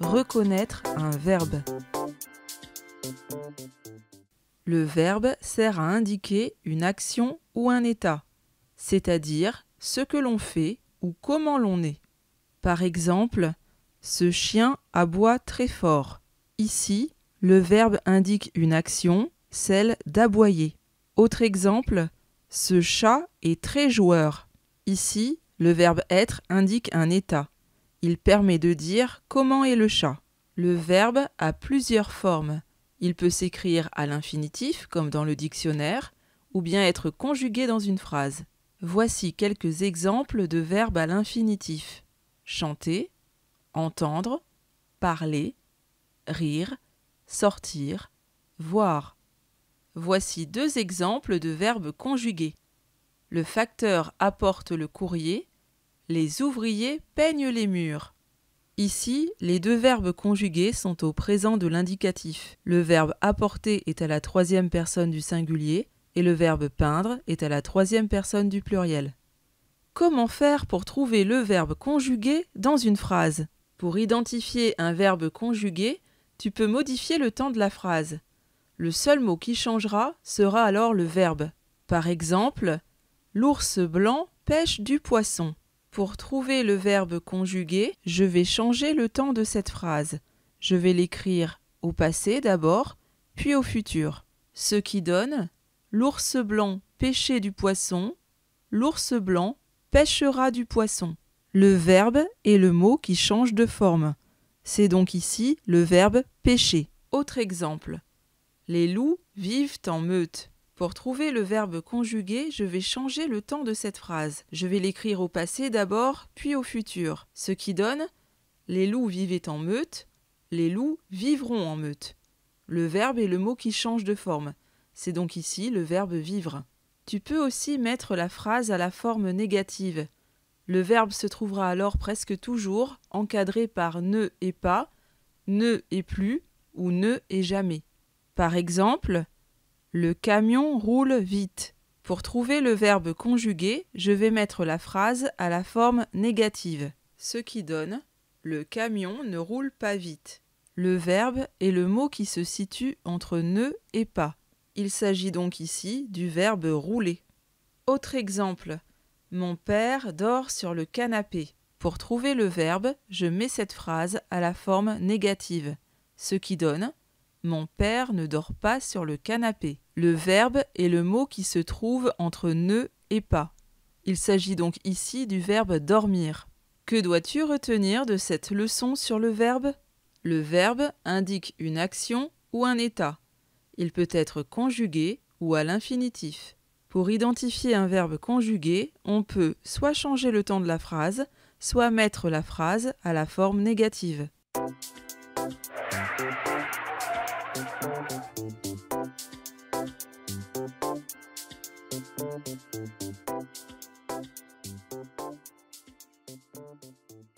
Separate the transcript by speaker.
Speaker 1: Reconnaître un verbe. Le verbe sert à indiquer une action ou un état, c'est-à-dire ce que l'on fait ou comment l'on est. Par exemple, ce chien aboie très fort. Ici, le verbe indique une action, celle d'aboyer. Autre exemple, ce chat est très joueur. Ici, le verbe être indique un état. Il permet de dire comment est le chat. Le verbe a plusieurs formes. Il peut s'écrire à l'infinitif, comme dans le dictionnaire, ou bien être conjugué dans une phrase. Voici quelques exemples de verbes à l'infinitif. Chanter, entendre, parler, rire, sortir, voir. Voici deux exemples de verbes conjugués. Le facteur apporte le courrier les ouvriers peignent les murs. Ici, les deux verbes conjugués sont au présent de l'indicatif. Le verbe apporter est à la troisième personne du singulier et le verbe peindre est à la troisième personne du pluriel. Comment faire pour trouver le verbe conjugué dans une phrase Pour identifier un verbe conjugué, tu peux modifier le temps de la phrase. Le seul mot qui changera sera alors le verbe. Par exemple, l'ours blanc pêche du poisson. Pour trouver le verbe conjugué, je vais changer le temps de cette phrase. Je vais l'écrire au passé d'abord, puis au futur. Ce qui donne l'ours blanc pêchait du poisson, l'ours blanc pêchera du poisson. Le verbe est le mot qui change de forme. C'est donc ici le verbe pêcher. Autre exemple. Les loups vivent en meute. Pour trouver le verbe conjugué, je vais changer le temps de cette phrase. Je vais l'écrire au passé d'abord, puis au futur, ce qui donne les loups vivaient en meute, les loups vivront en meute. Le verbe est le mot qui change de forme. C'est donc ici le verbe vivre. Tu peux aussi mettre la phrase à la forme négative. Le verbe se trouvera alors presque toujours encadré par ne et pas, ne et plus ou ne et jamais. Par exemple, le camion roule vite. Pour trouver le verbe conjugué, je vais mettre la phrase à la forme négative, ce qui donne le camion ne roule pas vite. Le verbe est le mot qui se situe entre ne et pas. Il s'agit donc ici du verbe rouler. Autre exemple. Mon père dort sur le canapé. Pour trouver le verbe, je mets cette phrase à la forme négative, ce qui donne mon père ne dort pas sur le canapé. Le verbe est le mot qui se trouve entre ne et pas. Il s'agit donc ici du verbe dormir. Que dois-tu retenir de cette leçon sur le verbe Le verbe indique une action ou un état. Il peut être conjugué ou à l'infinitif. Pour identifier un verbe conjugué, on peut soit changer le temps de la phrase, soit mettre la phrase à la forme négative. Thank you.